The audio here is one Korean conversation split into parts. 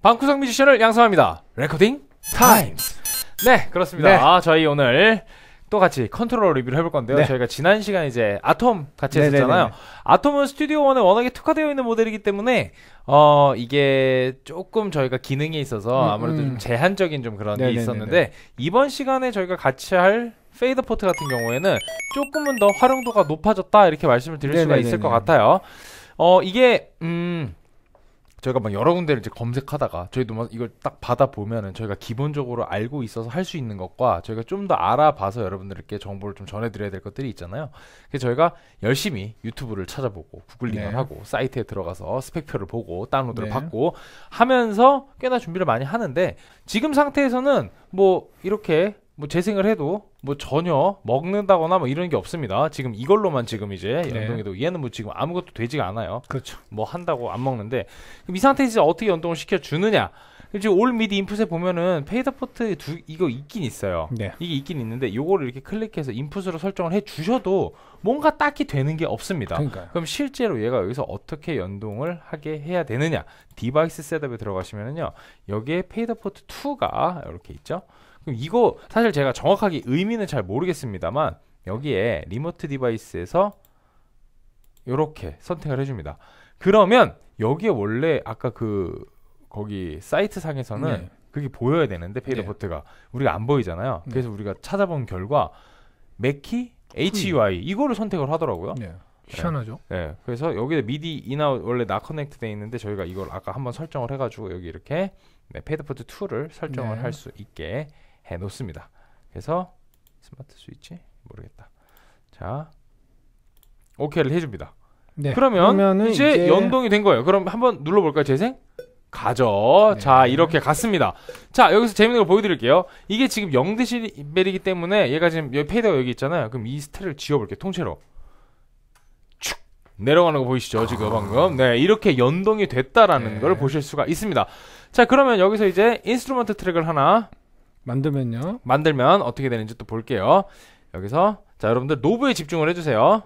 방구석 뮤지션을 양성합니다. 레코딩 타임스. 네, 그렇습니다. 네. 아, 저희 오늘 또 같이 컨트롤러 리뷰를 해볼 건데요. 네. 저희가 지난 시간 이제 아톰 같이 네네네 네, 했었잖아요. 네, 네. 아톰은 스튜디오 원에 워낙에 특화되어 있는 모델이기 때문에 어 이게 조금 저희가 기능이 있어서 음, 아무래도 음. 좀 제한적인 좀 그런 네네네네. 게 있었는데 이번 시간에 저희가 같이 할 페이드 포트 같은 경우에는 조금은 더 활용도가 높아졌다 이렇게 말씀을 드릴 네네네네. 수가 있을 것 같아요. 어 이게 음 저희가 막 여러 군데를 이제 검색하다가 저희도 막 이걸 딱 받아 보면은 저희가 기본적으로 알고 있어서 할 수 있는 것과 저희가 좀 더 알아봐서 여러분들께 정보를 좀 전해드려야 될 것들이 있잖아요. 그래서 저희가 열심히 유튜브를 찾아보고 구글링을 네. 하고 사이트에 들어가서 스펙표를 보고 다운로드를 네. 받고 하면서 꽤나 준비를 많이 하는데 지금 상태에서는 뭐 이렇게 뭐 재생을 해도 뭐 전혀 먹는다거나 뭐 이런 게 없습니다. 지금 이걸로만 지금 이제 네. 연동해도 얘는 뭐 지금 아무것도 되지가 않아요. 그렇죠. 뭐 한다고 안 먹는데 그럼 이 상태에서 어떻게 연동을 시켜 주느냐? 지금 올 미디 인풋에 보면은 페이드 포트 두 이거 있긴 있어요. 네. 이게 있긴 있는데 요거를 이렇게 클릭해서 인풋으로 설정을 해 주셔도 뭔가 딱히 되는 게 없습니다. 그러니까요. 그럼 실제로 얘가 여기서 어떻게 연동을 하게 해야 되느냐? 디바이스 셋업에 들어가시면은요. 여기에 페이드 포트 2가 이렇게 있죠. 그럼 이거 사실 제가 정확하게 의미는 잘 모르겠습니다만 여기에 리모트 디바이스에서 이렇게 선택을 해줍니다. 그러면 여기에 원래 아까 그 거기 사이트 상에서는 네. 그게 보여야 되는데 페이드 포트가 네. 우리가 안 보이잖아요. 네. 그래서 우리가 찾아본 결과 맥키 HUI 이거를 선택을 하더라고요. 네. 네. 희한하죠. 네. 그래서 여기에 미디 이나 원래 나 커넥트 돼 있는데 저희가 이걸 아까 한번 설정을 해가지고 여기 이렇게 네, 페이드 포트 2를 설정을 할 수 있게 해 놓습니다. 그래서 스마트 스위치 모르겠다. 자, 오케이를 해줍니다. 네. 그러면 이제, 이제, 연동이 된 거예요. 그럼 한번 눌러볼까요? 재생? 가죠. 네. 자, 이렇게 갔습니다. 자, 여기서 재밌는 걸 보여드릴게요. 이게 지금 0대시벨이기 때문에 얘가 지금 여기 페이더가 여기 있잖아요. 그럼 이 스텔을 지워볼게요. 통째로. 축! 내려가는 거 보이시죠? 지금 아. 방금. 네, 이렇게 연동이 됐다라는 네. 걸 보실 수가 있습니다. 자, 그러면 여기서 이제 인스트루먼트 트랙을 하나 만들면요. 만들면 어떻게 되는지 또 볼게요. 여기서 자 여러분들 노브에 집중을 해주세요.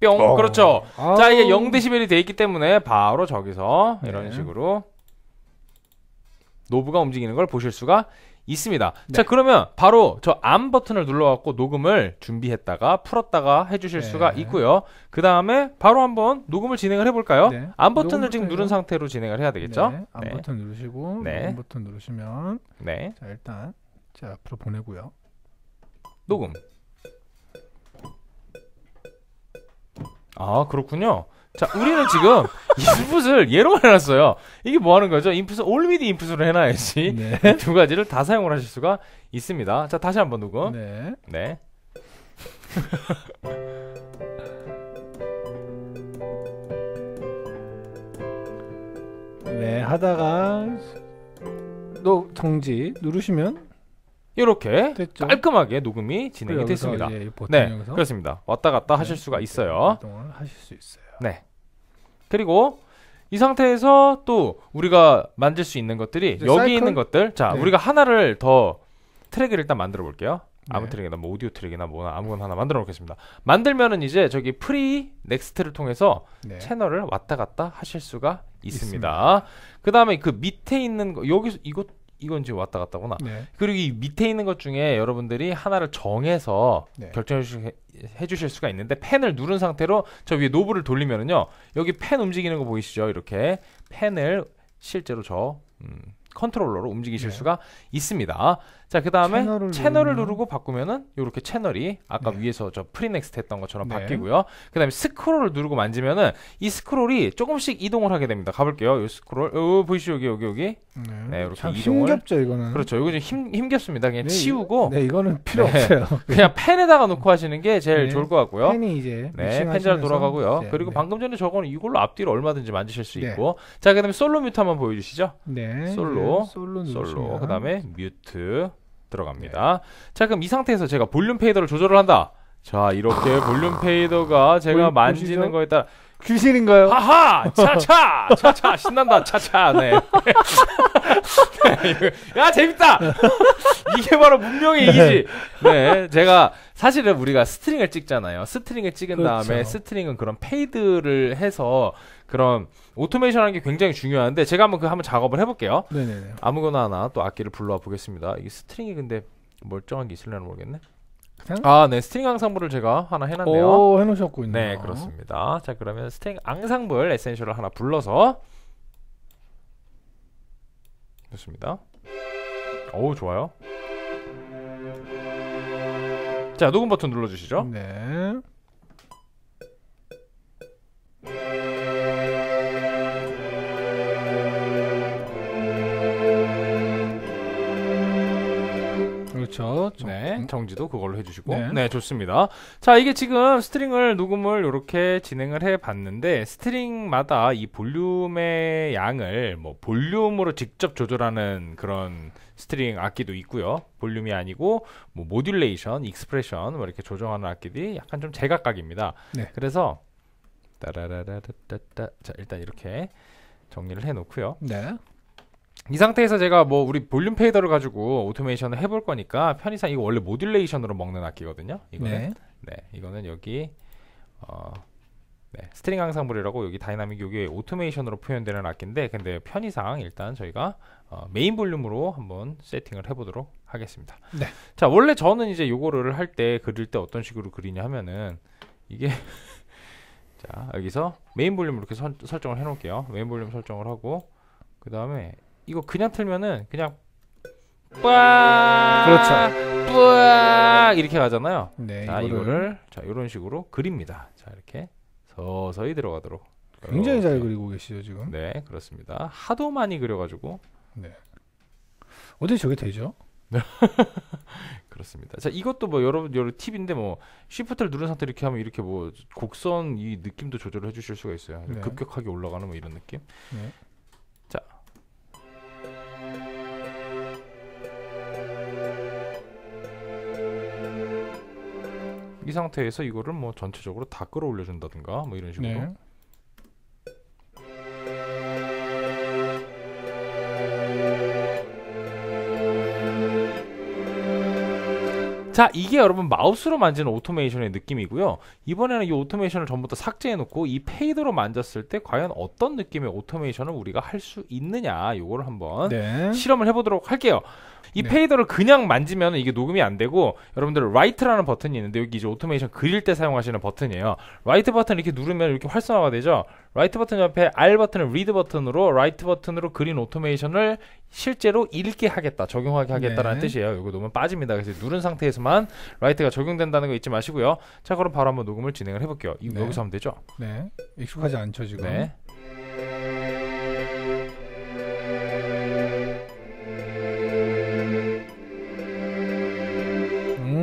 뿅 어. 그렇죠. 아우. 자 이게 0데시벨이 돼 있기 때문에 바로 저기서 이런 네. 식으로 노브가 움직이는 걸 보실 수가 있습니다. 네. 자, 그러면 바로 저 암 버튼을 눌러갖고 녹음을 준비했다가 풀었다가 해주실 네. 수가 있고요. 그 다음에 바로 한번 녹음을 진행을 해볼까요? 네. 암 버튼을 지금 누른 상태로 진행을 해야 되겠죠? 네. 암 네. 버튼 누르시고 네. 녹음 버튼 누르시면 네. 자 일단 자 앞으로 보내고요. 녹음. 아 그렇군요. 자, 우리는 지금 인풋을 예로 해놨어요. 이게 뭐 하는 거죠? 인풋을 올미디 인풋으로 해놔야지 네. 두 가지를 다 사용을 하실 수가 있습니다. 자, 다시 한번 녹음. 네. 네. 네, 하다가 또 정지 누르시면 이렇게 됐죠. 깔끔하게 녹음이 진행이 됐습니다. 예, 네, 여기서? 그렇습니다. 왔다 갔다 네. 하실 수가 네, 있어요. 하실 수 있어요. 네. 그리고 이 상태에서 또 우리가 만질 수 있는 것들이 여기 사이클? 있는 것들 자 네. 우리가 하나를 더 트랙을 일단 만들어 볼게요 네. 아무 트랙이나 뭐 오디오 트랙이나 뭐 아무거나 하나 만들어 놓겠습니다 만들면은 이제 저기 프리 넥스트를 통해서 네. 채널을 왔다 갔다 하실 수가 있습니다, 있습니다. 그 다음에 그 밑에 있는 거 여기 서이거 이건 지금 왔다 갔다구나 네. 그리고 이 밑에 있는 것 중에 여러분들이 하나를 정해서 네. 결정해 주시 해주실 수가 있는데 펜을 누른 상태로 저 위에 노브를 돌리면은요 여기 펜 움직이는 거 보이시죠? 이렇게 펜을 실제로 저 음, 컨트롤러로 움직이실 네. 수가 있습니다. 자, 그 다음에 채널을, 채널을 누르고 바꾸면은 이렇게 채널이 아까 네. 위에서 저 프리넥스트 했던 것처럼 네. 바뀌고요. 그 다음에 스크롤을 누르고 만지면은 이 스크롤이 조금씩 이동을 하게 됩니다. 가볼게요. 이 스크롤, 요 어, 보이시죠? 여기, 여기, 여기. 네, 이렇게 네, 이동을. 힘겹죠, 이거는. 그렇죠. 이거 좀 힘, 힘겹습니다. 그냥 네, 치우고. 네, 이거는 네. 필요 없어요. 그냥 펜에다가 놓고 하시는 게 제일 네. 좋을 것 같고요. 펜이 이제. 네, 펜 잘 돌아가고요. 그리고 방금 전에 저거는 이걸로 앞뒤로 얼마든지 만지실 수 있고. 자, 그 다음에 솔로 뮤트 한번 보여주시죠. 네. 솔로. 솔로. 솔로. 그 다음에 뮤트. 들어갑니다. 네. 자, 그럼 이 상태에서 제가 볼륨 페이더를 조절을 한다. 자, 이렇게 아. 볼륨 페이더가 제가 만지는 거에 따라 귀신인가요? 하하! 차차! 차차! 신난다! 차차! 네. 네 야, 재밌다! 이게 바로 문명의 이지 네. 제가, 사실은 우리가 스트링을 찍잖아요. 스트링을 찍은 그렇죠. 다음에 스트링은 그런 페이드를 해서 그런 오토메이션 하는 게 굉장히 중요한데 제가 한번 그 한번 작업을 해볼게요. 네네네. 아무거나 하나 또 악기를 불러와 보겠습니다. 이게 스트링이 근데 멀쩡한 게 있을려나 모르겠네. 아, 네. 스트링 앙상블을 제가 하나 해놨네요. 오, 해놓으셨군요. 네, 그렇습니다. 자, 그러면 스트링 앙상블 에센셜을 하나 불러서 좋습니다. 어우, 좋아요. 자, 녹음 버튼 눌러주시죠. 네. 그렇죠. 그렇죠. 정, 네, 정지도 그걸로 해주시고. 네. 네. 좋습니다. 자, 이게 지금 스트링을 녹음을 이렇게 진행을 해봤는데 스트링마다 이 볼륨의 양을 뭐 볼륨으로 직접 조절하는 그런 스트링 악기도 있고요. 볼륨이 아니고 뭐 모듈레이션, 익스프레션 뭐 이렇게 조정하는 악기들이 약간 좀 제각각입니다. 네. 그래서 따라라라따따 자 일단 이렇게 정리를 해놓고요. 네. 이 상태에서 제가 뭐 우리 볼륨 페이더를 가지고 오토메이션을 해볼 거니까 편의상 이거 원래 모듈레이션으로 먹는 악기거든요. 이거는 네, 네 이거는 여기 어, 네, 스트링 앙상블이라고 여기 다이나믹 여기 오토메이션으로 표현되는 악기인데 근데 편의상 일단 저희가 어, 메인 볼륨으로 한번 세팅을 해보도록 하겠습니다. 네. 자 원래 저는 이제 요거를 할 때 그릴 때 어떤 식으로 그리냐 하면은 이게 자 여기서 메인 볼륨 이렇게 선, 설정을 해놓을게요. 메인 볼륨 설정을 하고 그 다음에 이거 그냥 틀면은 그냥 빡 그렇죠. 빡 이렇게 가잖아요. 네, 자, 이거를, 이거를 자, 이런 식으로 그립니다. 자, 이렇게 서서히 들어가도록. 굉장히 잘 그리고 계시죠, 지금. 네, 그렇습니다. 하도 많이 그려 가지고 네. 어디게 저게 되죠? 그렇습니다. 자, 이것도 뭐 여러분 여러 팁인데 뭐 쉬프트를 누른 상태 이렇게 하면 이렇게 뭐 곡선 이 느낌도 조절을 해주실 수가 있어요. 네. 급격하게 올라가는 뭐 이런 느낌. 네. 이 상태에서 이거를 뭐 전체적으로 다 끌어올려 준다든가 뭐 이런 식으로 네. 자 이게 여러분 마우스로 만지는 오토메이션의 느낌이고요 이번에는 이 오토메이션을 전부 다 삭제해 놓고 이 페이드로 만졌을 때 과연 어떤 느낌의 오토메이션을 우리가 할 수 있느냐 요거를 한번 네. 실험을 해보도록 할게요 이 네. 페이더를 그냥 만지면 이게 녹음이 안 되고 여러분들 라이트라는 버튼이 있는데 여기 이제 오토메이션 그릴 때 사용하시는 버튼이에요. 라이트 버튼 이렇게 누르면 이렇게 활성화가 되죠. 라이트 버튼 옆에 R 버튼을 리드 버튼으로 라이트 버튼으로 그린 오토메이션을 실제로 읽게 하겠다, 적용하게 하겠다라는 네. 뜻이에요. 이거 놓으면 빠집니다. 그래서 누른 상태에서만 라이트가 적용된다는 거 잊지 마시고요. 자, 그럼 바로 한번 녹음을 진행을 해볼게요. 이 네. 여기서 하면 되죠? 네. 익숙하지 않죠 지금. 네.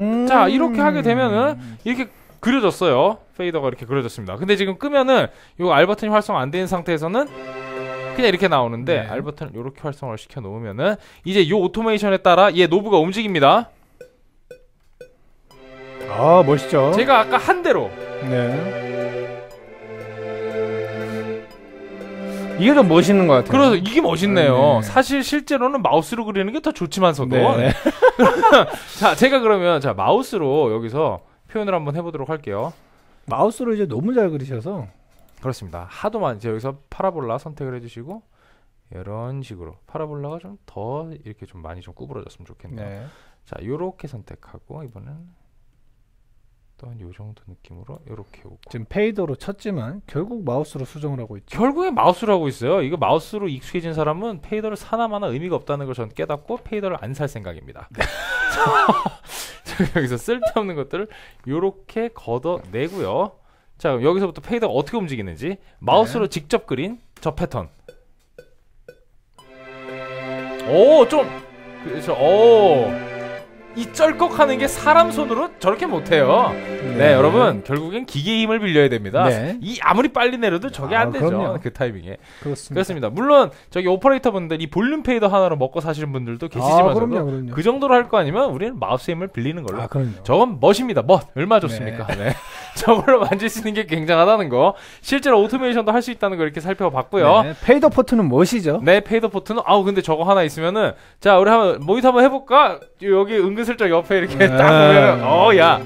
음. 자, 이렇게 하게 되면은 이렇게 그려졌어요. 페이더가 이렇게 그려졌습니다. 근데 지금 끄면은 이거 알버튼이 활성 안된 상태에서는 그냥 이렇게 나오는데 네. 알버트는 이렇게 활성화 시켜 놓으면은 이제 요 오토메이션에 따라 얘 노브가 움직입니다. 아 멋있죠. 제가 아까 한 대로. 네. 이게 더 멋있는 것 같아요. 그래서 이게 멋있네요. 네. 사실 실제로는 마우스로 그리는 게 더 좋지만서도. 네. 자, 제가 그러면 자 마우스로 여기서 표현을 한번 해보도록 할게요. 마우스로 이제 너무 잘 그리셔서 그렇습니다. 하도만 이제 여기서 파라볼라 선택을 해주시고 이런 식으로 파라볼라가 좀 더 이렇게 좀 많이 좀 구부러졌으면 좋겠네요. 네. 자, 요렇게 선택하고 이번엔 또한 요 정도 느낌으로 요렇게 오고 지금 페이더로 쳤지만 결국 마우스로 수정을 하고 있죠. 결국에 마우스로 하고 있어요. 이거 마우스로 익숙해진 사람은 페이더를 사나마나 의미가 없다는 걸 전 깨닫고 페이더를 안 살 생각입니다. 네. 여기서 쓸데없는 것들을 요렇게 걷어내고요. 자 여기서부터 페이더가 어떻게 움직이는지 마우스로 네. 직접 그린 저 패턴 오좀 그렇죠 오이 쩔꺽하는 게 사람 손으로 저렇게 못해요. 네. 네. 여러분 결국엔 기계의 힘을 빌려야 됩니다. 네. 이 아무리 빨리 내려도 저게 아, 안 되죠. 그럼요. 그 타이밍에. 그렇습니다. 그렇습니다. 물론 저기 오퍼레이터분들 이 볼륨 페이더 하나로 먹고 사시는 분들도 계시지만 아, 그 정도로 할 거 아니면 우리는 마우스 힘을 빌리는 걸로. 아, 그럼요. 저건 멋입니다. 멋. 얼마 좋습니까? 네. 네. 저걸로 만질 수 있는 게 굉장하다는 거. 실제로 오토메이션도 할 수 있다는 걸 이렇게 살펴봤고요. 네. 페이더 포트는 멋이죠. 네, 페이더 포트는 아우 근데 저거 하나 있으면은 자, 우리 한번 모니터 한번 해 볼까? 여기 은근 은근슬쩍 그 옆에 이렇게 네. 딱보면 어야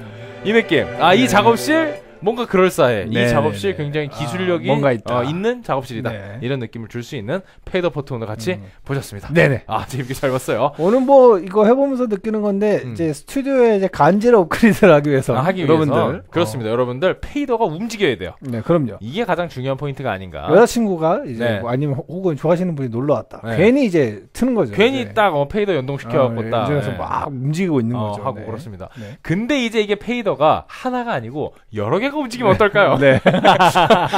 이 느낌. 아이 네. 작업실 뭔가 그럴싸해. 네. 이 네, 작업실 네. 굉장히 아, 기술력이 아, 뭔가 있다. 어, 있는 작업실이다. 네. 이런 느낌을 줄 수 있는 페이더 포트 오늘 같이 음. 보셨습니다. 네네. 네. 아 재밌게 잘 봤어요. 오늘 뭐 이거 해보면서 느끼는 건데 음. 이제 스튜디오에 이제 간지를 업그레이드를 하기 위해서 아, 하기 여러분들 위해서. 어. 그렇습니다. 어. 여러분들 페이더가 움직여야 돼요. 네, 그럼요. 이게 가장 중요한 포인트가 아닌가. 여자친구가 이제 네. 뭐 아니면 혹은 좋아하시는 분이 놀러 왔다. 괜히 이제 트는 거죠. 괜히 이딱 어, 페이더 연동시켜갖고 어, 딱 움직여서 막 움직이고 있는 어, 거죠. 하고 그렇습니다. 근데 이제 이게 페이더가 하나가 아니고 여러 개 저희가 움직이면 어떨까요? 네.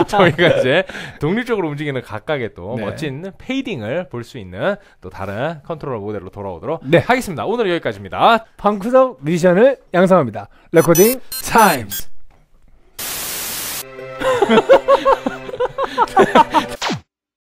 저희가 이제 독립적으로 움직이는 각각의 또 네. 멋진 페이딩을 볼 수 있는 또 다른 컨트롤러 모델로 돌아오도록 네. 하겠습니다. 오늘은 여기까지입니다. 방구석 미션을 양성합니다. 레코딩 타임스.